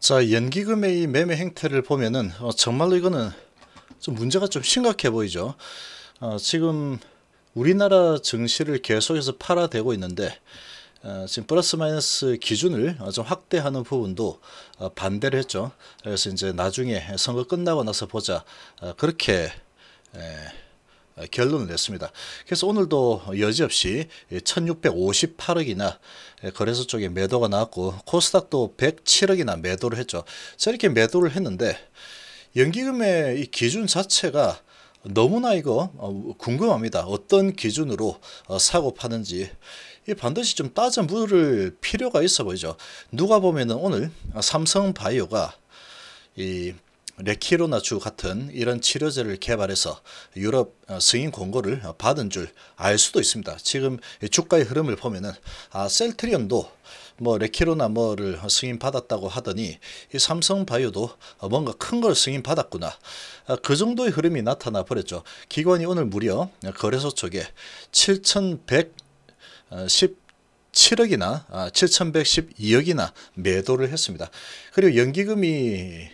자 연기금의 이 매매 행태를 보면은 어, 정말로 이거는 좀 문제가 좀 심각해 보이죠 어, 지금 우리나라 증시를 계속해서 팔아대고 있는데 어, 지금 플러스 마이너스 기준을 어, 좀 확대하는 부분도 어, 반대를 했죠 그래서 이제 나중에 선거 끝나고 나서 보자 어, 그렇게 에, 어, 결론을 냈습니다. 그래서 오늘도 여지없이 1658억이나 거래소 쪽에 매도가 나왔고 코스닥도 107억이나 매도를 했죠. 저렇게 매도를 했는데 연기금의 이 기준 자체가 너무나 이거 어, 궁금합니다. 어떤 기준으로 어, 사고 파는지 반드시 좀 따져 물을 필요가 있어 보이죠. 누가 보면 오늘 삼성바이오가 이 레키로나주 같은 이런 치료제를 개발해서 유럽 어, 승인 권고를 받은 줄 알 수도 있습니다. 지금 주가의 흐름을 보면은 아 셀트리온도 뭐 레키로나 뭐를 승인 받았다고 하더니 이 삼성바이오도 뭔가 큰 걸 승인 받았구나 아, 그 정도의 흐름이 나타나 버렸죠 기관이 오늘 무려 거래소 쪽에 7,110 7억이나 7,112억이나 매도를 했습니다. 그리고 연기금이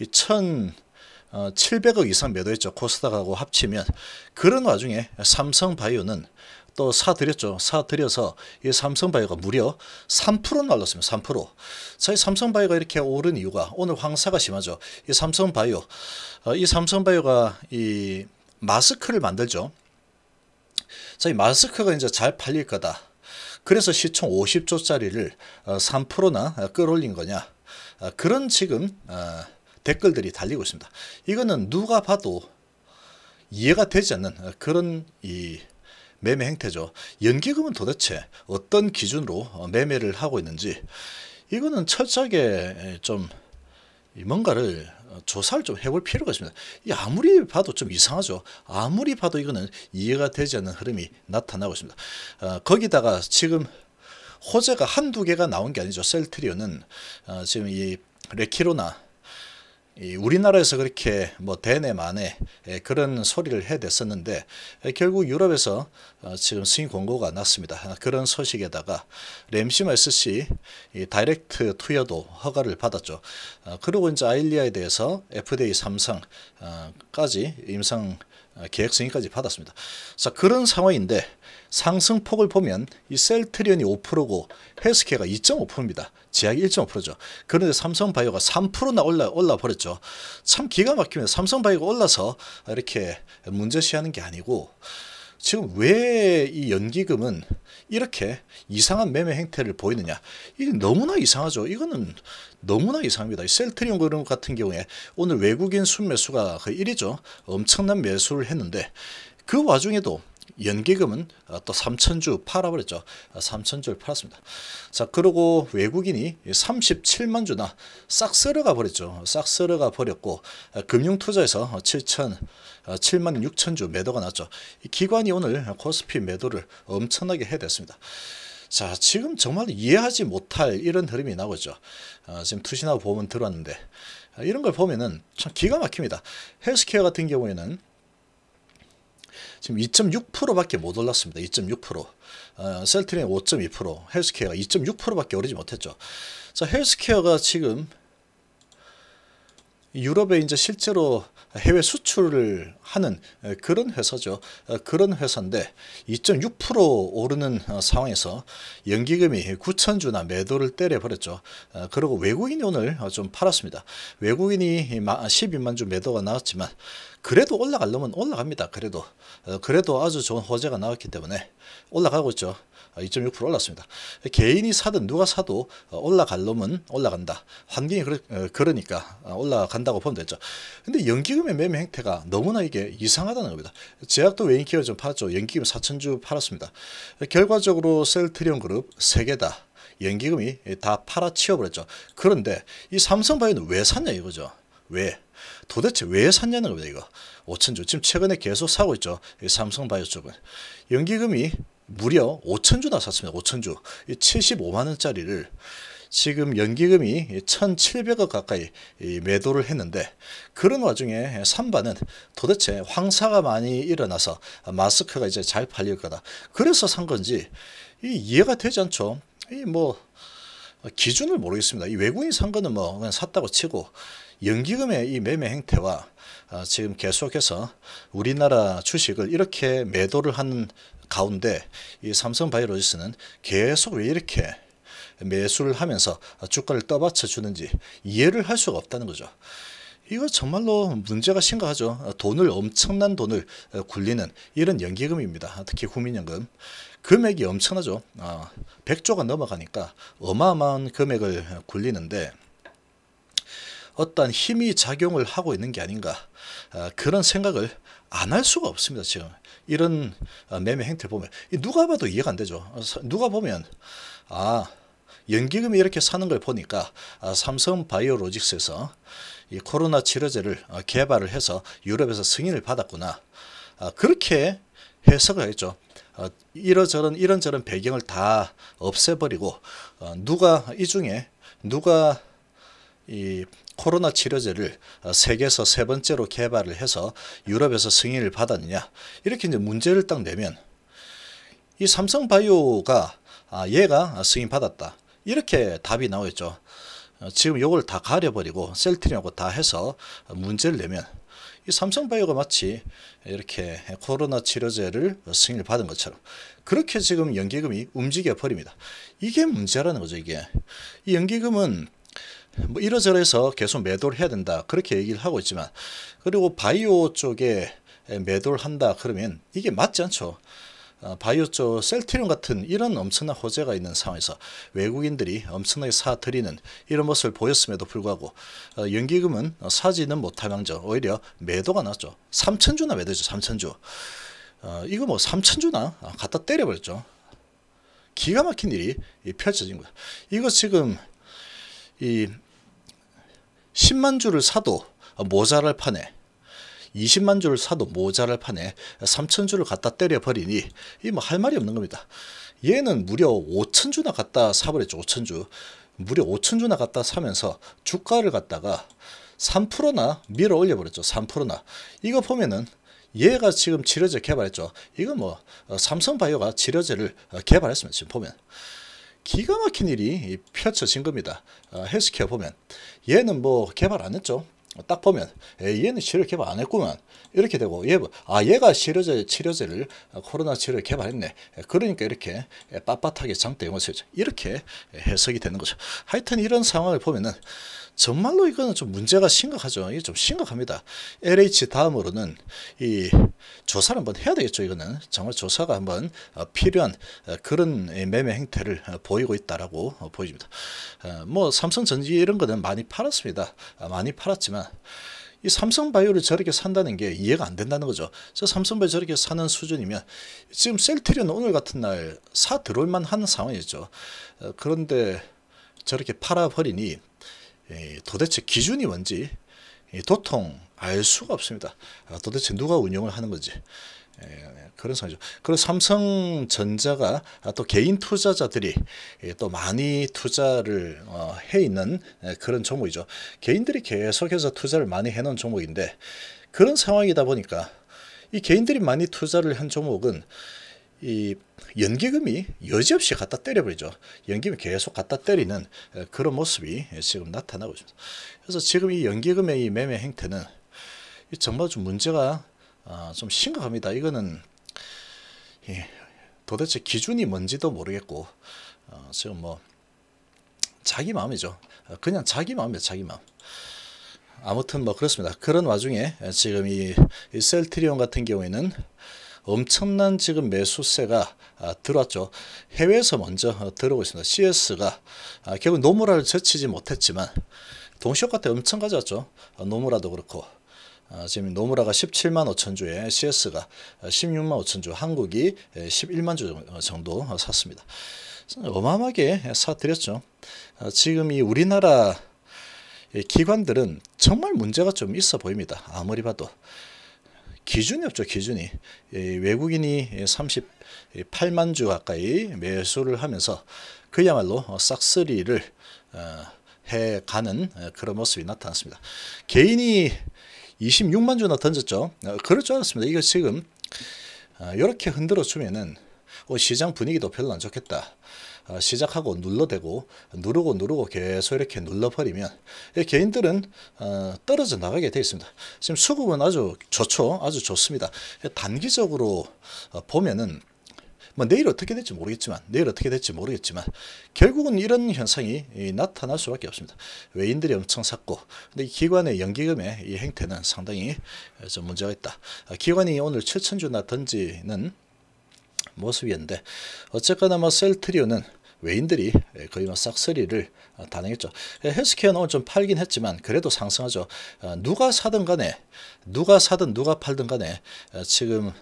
이 1,700억 어, 이상 매도했죠. 코스닥하고 합치면. 그런 와중에 삼성바이오는 또 사들였죠. 사들여서 이 삼성바이오가 무려 3% 날랐습니다. 3%. 사실 삼성바이오가 이렇게 오른 이유가 오늘 황사가 심하죠. 이 삼성바이오, 어, 이 삼성바이오가 이 마스크를 만들죠. 자, 이 마스크가 이제 잘 팔릴 거다. 그래서 시총 50조짜리를 3%나 어, 끌어올린 거냐. 아, 그런 지금 아, 댓글들이 달리고 있습니다. 이거는 누가 봐도 이해가 되지 않는 그런 이 매매 행태죠. 연기금은 도대체 어떤 기준으로 어, 매매를 하고 있는지 이거는 철저하게 좀 뭔가를 어, 조사를 좀 해볼 필요가 있습니다. 아무리 봐도 좀 이상하죠. 아무리 봐도 이거는 이해가 되지 않는 흐름이 나타나고 있습니다. 어, 거기다가 지금 호재가 한두 개가 나온 게 아니죠. 셀트리온은 지금 이 레키로나 우리나라에서 그렇게 뭐 대내 만에 그런 소리를 해댔었는데 결국 유럽에서 어, 지금 승인 공고가 났습니다. 그런 소식에다가 램시마SC 다이렉트 투여도 허가를 받았죠. 어, 그리고 이제 아일리아에 대해서 FDA 삼성까지 임상 아, 계획 승인까지 받았습니다. 자 그런 상황인데 상승폭을 보면 이 셀트리온이 5%고 헬스케가 2.5%입니다. 제약이 1.5%죠. 그런데 삼성바이오가 3%나 올라 올라 버렸죠. 참 기가 막히면 삼성바이오가 올라서 이렇게 문제시하는 게 아니고 지금 왜이 연기금은 이렇게 이상한 매매 행태를 보이느냐. 이게 너무나 이상하죠. 이거는 너무나 이상합니다. 셀트리온 그룹 같은 경우에 오늘 외국인 순매수가 그의 1위죠. 엄청난 매수를 했는데 그 와중에도 연기금은 어, 또 3천주 팔아버렸죠. 3천주를 어, 팔았습니다. 자 그리고 외국인이 37만 주나 싹 쓸어가 버렸죠. 싹 쓸어가 버렸고 어, 금융투자에서 7천 7만 6천 주 매도가 났죠. 기관이 오늘 코스피 매도를 엄청나게 해댔습니다. 자 지금 정말 이해하지 못할 이런 흐름이 나오죠. 지금 투신하고 보면 들어왔는데 이런 걸 보면은 참 기가 막힙니다. 헬스케어 같은 경우에는 지금 2.6%밖에 못 올랐습니다. 2.6%. 어, 셀트리는 5.2%, 헬스케어가 2.6%밖에 오르지 못했죠. 자, 헬스케어가 지금 유럽에 이제 실제로 해외 수출을 하는 그런 회사죠. 그런 회사인데 2.6% 오르는 어, 상황에서 연기금이 9천주나 매도를 때려버렸죠. 그리고 외국인이 오늘 어, 좀 팔았습니다. 외국인이 12만 주 매도가 나왔지만 그래도 올라가려면 올라갑니다. 그래도 어, 그래도 아주 좋은 호재가 나왔기 때문에 올라가고 있죠. 2.6% 아, 올랐습니다. 개인이 사든 누가 사도 올라갈려면 올라간다. 환경이 그러, 그러니까 아, 올라간다고 보면 되죠. 근데 연기금의 매매 행태가 너무나 이게 게 이상하다는 겁니다. 제약도 웨인키어좀 팔았죠. 연기금 4천주 팔았습니다. 결과적으로 셀트리온 그룹 3개다. 연기금이 다 팔아치워버렸죠. 그런데 이 삼성바이오는 왜 샀냐 이거죠. 왜? 도대체 왜 샀냐는 겁니다. 이거 5천주 지금 최근에 계속 사고 있죠. 삼성바이오 쪽은 연기금이 무려 5천주나 샀습니다. 5천주 75만원짜리를 지금 연기금이 1,700억 가까이 매도를 했는데 그런 와중에 3반은 도대체 황사가 많이 일어나서 마스크가 이제 잘 팔릴 거다. 그래서 산 건지 이해가 되지 않죠. 이 뭐 기준을 모르겠습니다. 이 외국인 산 거는 뭐 그냥 샀다고 치고 연기금의 이 매매 행태와 어, 지금 계속해서 우리나라 주식을 이렇게 매도를 한 가운데 이 삼성바이오로지스는 계속 왜 이렇게 매수를 하면서 주가를 떠받쳐 주는지 이해를 할 수가 없다는 거죠. 이거 정말로 문제가 심각하죠. 돈을 엄청난 돈을 굴리는 이런 연기금입니다. 특히 국민연금. 금액이 엄청나죠. 100조가 아, 넘어가니까 어마어마한 금액을 굴리는데 어떤 힘이 작용을 하고 있는 게 아닌가 아, 그런 생각을 안 할 수가 없습니다. 지금 이런 아, 매매 행태 보면 누가 봐도 이해가 안 되죠. 어, 누가 보면 아 연기금이 이렇게 사는 걸 보니까 아, 삼성 바이오로직스에서 이 코로나 치료제를 아, 개발을 해서 유럽에서 승인을 받았구나. 아, 그렇게 해석을 했죠. 아, 이러저런 이런저런 배경을 다 없애버리고 아, 누가 이 중에 누가 이 코로나 치료제를 아, 세계에서 세 번째로 개발을 해서 유럽에서 승인을 받았느냐 이렇게 이제 문제를 딱 내면 이 삼성바이오가 아 얘가 승인 받았다 이렇게 답이 나오겠죠. 어, 지금 요걸 다 가려버리고 셀트리하고 다 해서 문제를 내면 이 삼성바이오가 마치 이렇게 코로나 치료제를 승인을 받은 것처럼 그렇게 지금 연기금이 움직여 버립니다. 이게 문제라는 거죠, 이게. 이 연기금은 뭐 이러저러해서 계속 매도를 해야 된다. 그렇게 얘기를 하고 있지만 그리고 바이오 쪽에 매도를 한다 그러면 이게 맞지 않죠. 어, 바이오조 셀트리온 같은 이런 엄청난 호재가 있는 상황에서 외국인들이 엄청나게 사들이는 이런 모습을 보였음에도 불구하고 어, 연기금은 사지는 못할 망정 오히려 매도가 났죠. 3천주나 매도죠. 3천주. 어, 이거 뭐 3천주나 갖다 때려버렸죠. 기가 막힌 일이 펼쳐진 거야. 이거 지금 이 10만 주를 사도 모자랄 판에 20만 주를 사도 모자랄 판에 3천 주를 갖다 때려버리니 이 뭐 할 말이 없는 겁니다. 얘는 무려 5천 주나 갖다 사버렸죠. 5천 주. 무려 5천 주나 갖다 사면서 주가를 갖다가 3%나 밀어 올려버렸죠. 3%나. 이거 보면은 얘가 지금 치료제 개발했죠. 이거 뭐 어, 삼성바이오가 치료제를 어, 개발했습니다. 지금 보면. 기가 막힌 일이 펼쳐진 겁니다. 어, 헬스케어 보면. 얘는 뭐 개발 안 했죠. 딱 보면 에, 얘는 치료 개발 안 했구만 이렇게 되고 얘, 뭐, 아 얘가 치료제 치료제를 어, 코로나 치료를 개발했네 그러니까 이렇게 빳빳하게 장대 용어 쓰죠 이렇게 해석이 되는 거죠 하여튼 이런 상황을 보면은 정말로 이거는 좀 문제가 심각하죠. 이게 좀 심각합니다. LH 다음으로는 이 조사를 한번 해야 되겠죠. 이거는 정말 조사가 한번 어, 필요한 어, 그런 예, 매매 행태를 어, 보이고 있다라고 보입니다. 뭐 삼성전지 이런 거는 많이 팔았습니다. 아, 많이 팔았지만 이 삼성바이오를 저렇게 산다는 게 이해가 안 된다는 거죠. 저 삼성바이오 저렇게 사는 수준이면 지금 셀트리온 오늘 같은 날 사 들어올 만한 상황이죠. 그런데 저렇게 팔아버리니 예, 도대체 기준이 뭔지 도통 알 수가 없습니다. 아, 도대체 누가 운영을 하는 건지. 에, 예, 그런 상황이죠. 그리고 삼성전자가 아, 또 개인 투자자들이 예, 또 많이 투자를 어, 해 있는 에, 그런 종목이죠. 개인들이 계속해서 투자를 많이 해 놓은 종목인데 그런 상황이다 보니까 이 개인들이 많이 투자를 한 종목은 이 연기금이 여지없이 갖다 때려버리죠. 연기금이 계속 갖다 때리는 어, 그런 모습이 지금 나타나고 있습니다. 그래서 지금 이 연기금의 이 매매 행태는 정말 좀 문제가 아, 좀 심각합니다. 이거는 예, 도대체 기준이 뭔지도 모르겠고 어, 지금 뭐 자기 마음이죠. 어, 그냥 자기 마음이에요. 자기 마음. 아무튼 뭐 그렇습니다. 그런 와중에 지금 이 셀트리온 같은 경우에는 엄청난 지금 매수세가 아, 들어왔죠. 해외에서 먼저 어, 들어오고 있습니다. CS가 아, 결국 노무라를 제치지 못했지만 동시효과 때 엄청 가져왔죠. 아, 노무라도 그렇고 아, 지금 노무라가 17만 5천 주에 CS가 16만 5천 주, 한국이 11만 주 어, 정도 어, 샀습니다. 어마어마하게 사드렸죠. 아, 지금 이 우리나라 기관들은 정말 문제가 좀 있어 보입니다. 아무리 봐도. 기준이 없죠. 기준이. 외국인이 38만 주 가까이 매수를 하면서 그야말로 어, 싹쓸이를 어, 해가는 어, 그런 모습이 나타났습니다. 개인이 26만 주나 던졌죠. 그럴 줄 알았습니다. 이거 지금 이렇게 흔들어 주면은 어, 시장 분위기도 별로 안 좋겠다. 어, 시작하고 눌러대고 누르고 누르고 계속 이렇게 눌러버리면 개인들은 어, 떨어져 나가게 되어 있습니다. 지금 수급은 아주 좋죠. 아주 좋습니다. 단기적으로 보면은 뭐 내일 어떻게 될지 모르겠지만 내일 어떻게 될지 모르겠지만 결국은 이런 현상이 나타날 수밖에 없습니다. 외인들이 엄청 샀고 근데 기관의 연기금의 이 행태는 상당히 좀 문제가 있다. 기관이 오늘 7천주나 던지는 모습이었는데 어쨌거나 뭐 셀트리온은 외인들이 거의 뭐 싹쓸이를 아, 단행했죠 예, 헬스케어는 오늘 좀 팔긴 했지만 그래도 상승하죠. 아, 누가 사든 간에 누가 사든 누가 팔든 간에 아, 지금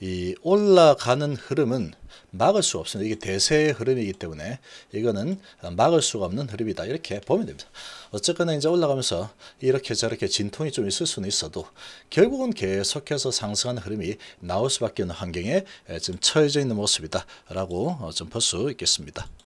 이 올라가는 흐름은 막을 수 없습니다. 이게 대세의 흐름이기 때문에 이거는 막을 수가 없는 흐름이다. 이렇게 보면 됩니다. 어쨌거나 이제 올라가면서 이렇게 저렇게 진통이 좀 있을 수는 있어도 결국은 계속해서 상승하는 흐름이 나올 수밖에 없는 환경에 지금 처해져 있는 모습이다라고 어, 좀볼 수 있겠습니다.